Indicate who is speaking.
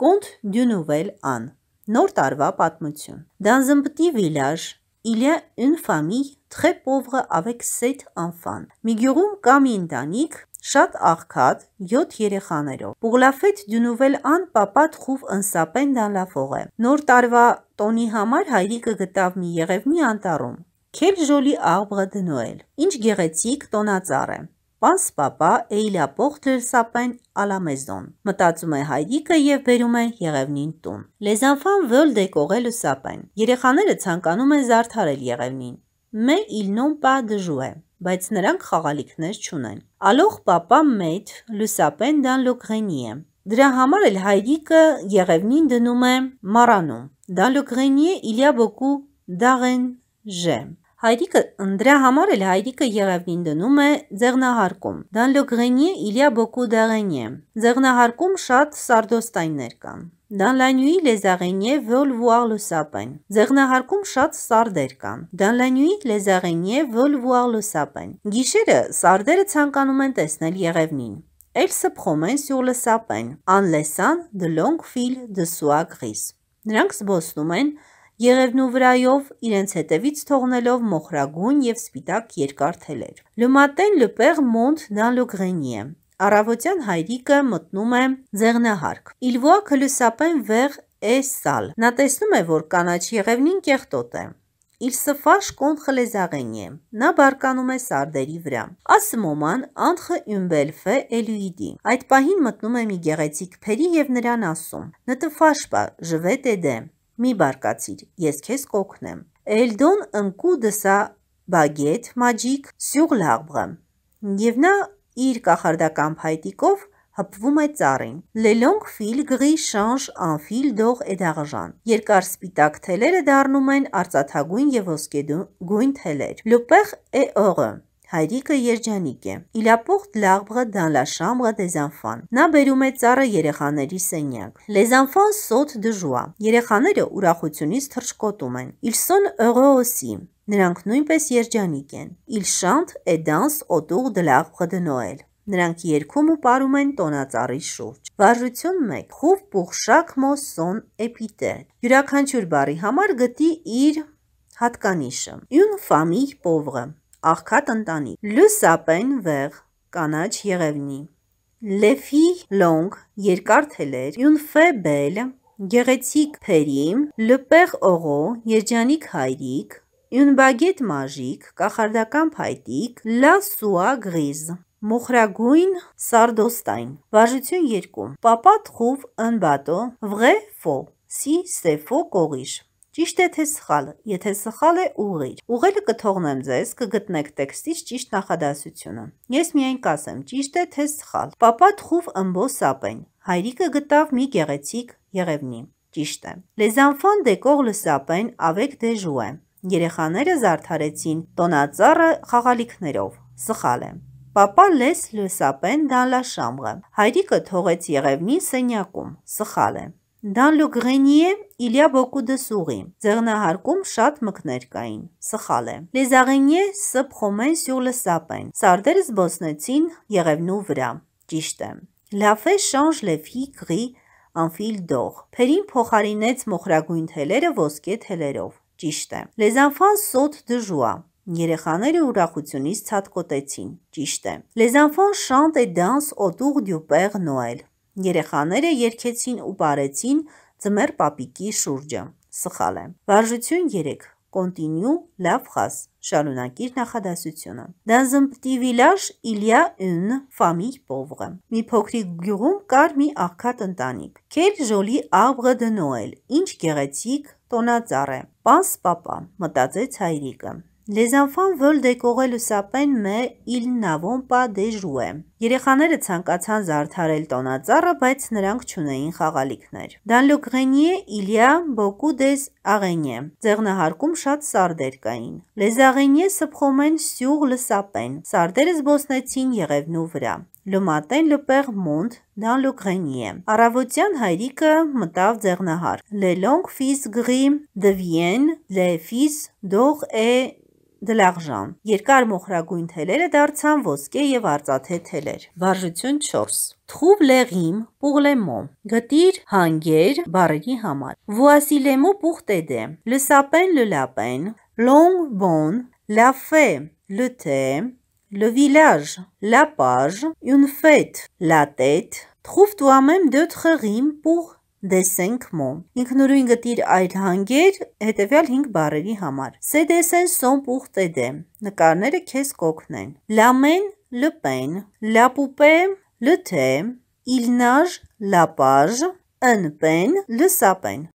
Speaker 1: Կոնտ դյունուվել ան Նոր տարվա պատմություն Դանզմպտի վիլաժ իլյա une famille très pauvre avec 7 enfants։ Մի գյուղում կա մի ընտանիք շատ աղքատ 7 երեխաներով։ Պուգլաֆետ դյունուվել ան պապատ խուվ ընսապեն դանլաֆող է։ Նոր տարվա տոնի համար հայրիկը գտավ մի եղև մի անտառում։ Քել ժոլի աղբը դնոել։ Ինչ գեղեցիկ տոնածառ է։ Պասպապա էիլապոխտր սապեն ալամեզոն։ Մտածում է հայրիկը եւ բերում է Եղևնին տուն։ Լեզանֆան վոլ դեկողել ու սապեն։ Երեխաները ցանկանում են զարդարել Եղևնին։ Մե իլնոն պա դժուե, բայց նրանք խաղալիքներ չունեն։ Ալող պապա մեյթ լուսապեն դան լոգրենի է։ Դրա համար էլ հայրիկը Եղևնին դնում է մառանում։ Դան լոգրենի է Իլյա բոկու դաղեն ժեմ։ Հայրիկը ընդրա համար էլ հայրիկը Եղևնին դնում է ձեղնահարկում։ Դան լոգրենի Իլիա Բոկուդարենի։ Ձեղնահարկում շատ սարդոստայններ կան։ Դան լանյուի լեզաղենի վոլ վուար լուսապեն։ Ձեղնահարկում շատ սարդեր կան։ Դան լանյուի լեզաղենի վոլ վուար լուսապեն։ Գիշերը սարդերը ցանկանում են տեսնել Եղևնին։ Էլ սփխում են սյուր լսապեն։ Անլեսան դլոնգ ֆիլ դսուա գրիս։ Նրանք զբոսնում են Եղևնու վրայով իրենց հետևից թողնելով մոխրագույն եւ սպիտակ երկար թելեր։ Լմատեն լպեղ մոնտ դան լոգրենի է։ Առավոտյան հայրիկը մտնում է ձեղնահարկ։ Իլվոա քլուսապեն վեղ է սալ։ Նա տեսնում է, որ կանաչ եղևնին կեղտոտ է։ Իլսֆաշ կոն խլեզաղենի է։ Նա բարկանում է սարդերի վրա։ Ասմոման անխը յմբելֆե էլուիդի։ Այդ պահին մտնում է մի գեղեցիկ փերի եւ նրան ասում. «Նտֆաշպա, ժվետ է դեմ»։ Մի բարկացիր, ես քեզ կօգնեմ։ Էլդոն ընկու դսա բագետ մաջիկ սյուղլաղբը։ Եվ նա իր կախարդական փայտիկով հպվում է ծառին։ Լելոնգ ֆիլ գրի շանժ անֆիլ դող էդաղժան։ Երկար սպիտակ թելերը դառնում են արծաթագույն եւ ոսկեգույն թելեր։ Լոպեղ է օրը Հայրիկը երջանիկ է։ Իլապոխտ լաղբղը դանլաշամղը դեզանֆան։ Նա բերում է ծառը երեխաների սենյակ։ Լեզանֆան սոտ դժուա։ Երեխաները ուրախությունից թռչկոտում են։ Իլսոն Օգոսի։ Նրանք նույնպես երջանիկ են։ Իլշանտ Էդանս օտուղ դլաղբղը դնոել։ Նրանք երկում ու պարում են տոնածառի շուրջ։ Վարժություն 1. Խուվ բուխշակ մոսոն էպիտետ։ Յուրաքանչյուր բարի համար գտի իր հատկանիշը։ Յուն ֆամիլ պովը աղքատ ընտանիք։ Լուսապեն վեղ կանաչ եղևնի։ Լեֆի լոնգ երկար թելեր, յունֆե բել, գեղեցիկ փերիմ, լպեղ օղո, երջանիկ հայրիկ, յունբագետ մաժիկ, կախարդական փայտիկ, լա սուա գրիզ, մոխրագույն սարդոստայն, վարժություն 2, պապատ խուվ ընբատո, վղե ֆո, սի սեֆո կողիշ։ Ճիշտ է թե սխալը։ Եթե սխալ է, ուղղիր։ Ուղղելը կթողնեմ ձեզ, կգտնեք տեքստից ճիշտ նախադասությունը։ Ես միայն կասեմ, ճիշտ է թե սխալ։ Պապա թխուվ ըմբոսապեն։ Հայրիկը գտավ մի գեղեցիկ եղևնի։ Ճիշտ է։ Լեզանֆան դեկող լսապեն ավեկ դեժուե։ Երեխաները զարդարեցին տոնածառը խաղալիքներով։ Սխալ է։ Պապա լես լսապեն դալաշամը։ Հայրիկը թողեց եղևնին սենյակում։ Սխալ է։ Դան լուգրենիե իլյա բոկու դսուղի, ձեղնահարկում շատ մկներ կային, սխալ է։ Լեզաղենիե սպ խոմեն սյուր լսապ են, սարդերը զբոսնեցին եղևնու վրա, ճիշտ է։ Լավե շանժ լևի գրի անվիլ դող, պերին փոխարինեց մոխրագույն թելերը ոսկե թելերով, ճիշտ է։ Լեզանվան սոտ դժուա, Երեխաները ուրախությունից ցատկոտեցին։ Ճիշտ է։ Les enfants chantent et dansent autour du Père Noël։ Երեխաները երկեցին ու բարեցին ձմեր պապիկի շուրջը։ Սխալ է։ Վարժություն 3. Կոնտինյու լավ խաս։ Շարունակիր նախադասությունը։ Դանզմ պտիվիլաշ իլյա ուն ֆամի պովղը։ Մի փոքրիկ գյուղում կար մի աղքատ ընտանիք։ Քեր ժոլի աբղը դնոել։ Ինչ գեղեցիկ տոնածառ է։ Պաս պապա, մտածեց հայրիկը։ Les enfants veulent décorer le sapin, mais ils n'avons pas de jouets. Երեխաները ցանկացան զարդարել տոնածառը, բայց նրանք չունեին խաղալիքներ։ Dans le grenier, il y a beaucoup des araignées. Ձեղնահարկում շատ սարդեր կային։ Les araignées se promènent sur le sapin. Սարդերը զբոսնեցին եղևնու վրա։ Le matin, le père monte dans le grenier. Առավոտյան հայրիկը մտավ ձեղնահար։ Les longs fils gris deviennent les fils d'or et դլաղժան։ Երկար մոխրագույն թելերը դարձան ոսկե եւ արծաթե թելեր։ Վարժություն 4։ Թխուվ լեղիմ պուղլեմո։ Գտիր հանգեր բարերի համար։ Վուասիլեմո պուղտեդե։ Լսապեն լլապեն։ Լոնգ բոն։ Լաֆե լթե։ Le village, la page, une fête, la tête. Trouve toi-même d'autres rimes pour դեսենքմո։ Ինքնուրույն գտիր այդ հանգեր հետևյալ 5 բառերի համար։ Սեդեսեն սոմպուխ տեդե։ Նկարները քեզ կօգնեն։ Լամեն լպեն, լապուպե լթե, իլնաժ լապաժ, ընպեն լսապեն։